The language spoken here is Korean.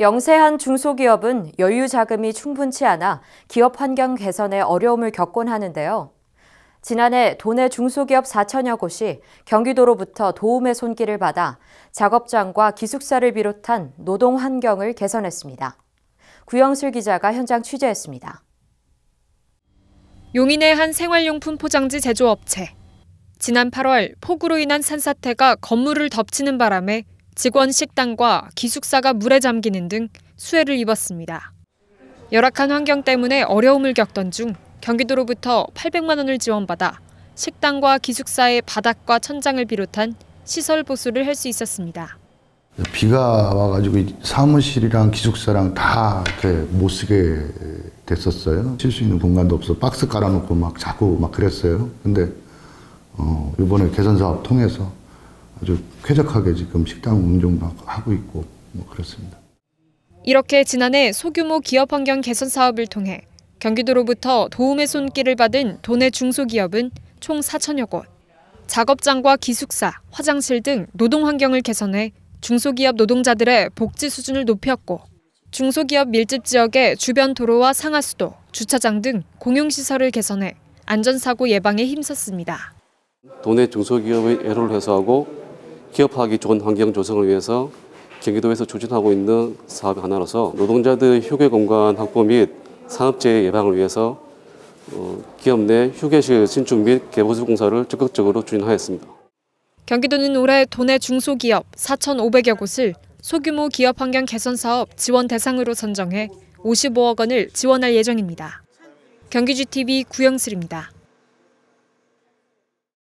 영세한 중소기업은 여유 자금이 충분치 않아 기업 환경 개선에 어려움을 겪곤 하는데요. 지난해 도내 중소기업 4천여 곳이 경기도로부터 도움의 손길을 받아 작업장과 기숙사를 비롯한 노동 환경을 개선했습니다. 구영슬 기자가 현장 취재했습니다. 용인의 한 생활용품 포장지 제조업체. 지난 8월 폭우로 인한 산사태가 건물을 덮치는 바람에 직원 식당과 기숙사가 물에 잠기는 등 수해를 입었습니다. 열악한 환경 때문에 어려움을 겪던 중 경기도로부터 800만 원을 지원받아 식당과 기숙사의 바닥과 천장을 비롯한 시설 보수를 할 수 있었습니다. 비가 와가지고 사무실이랑 기숙사랑 다못 쓰게 됐었어요. 쉴 수 있는 공간도 없어 박스 깔아놓고 막 자꾸 막 그랬어요. 근데 어, 이번에 개선 사업 통해서 아주 쾌적하게 지금 식당 운영도 하고 있고 뭐 그렇습니다. 이렇게 지난해 소규모 기업 환경 개선 사업을 통해 경기도로부터 도움의 손길을 받은 도내 중소기업은 총 4천여 곳. 작업장과 기숙사, 화장실 등 노동 환경을 개선해 중소기업 노동자들의 복지 수준을 높였고 중소기업 밀집 지역의 주변 도로와 상하수도, 주차장 등 공용시설을 개선해 안전사고 예방에 힘썼습니다. 도내 중소기업의 애로를 해소하고 기업하기 좋은 환경 조성을 위해서 경기도에서 추진하고 있는 사업 하나로서 노동자들 의 휴게 공간 확보 및 산업재해 예방을 위해서 어, 기업 내 휴게실 신축 및 개보수 공사를 적극적으로 추진하였습니다. 경기도는 올해 도내 중소기업 4,500여 곳을 소규모 기업 환경 개선 사업 지원 대상으로 선정해 55억 원을 지원할 예정입니다. 경기GTV 구영슬입니다.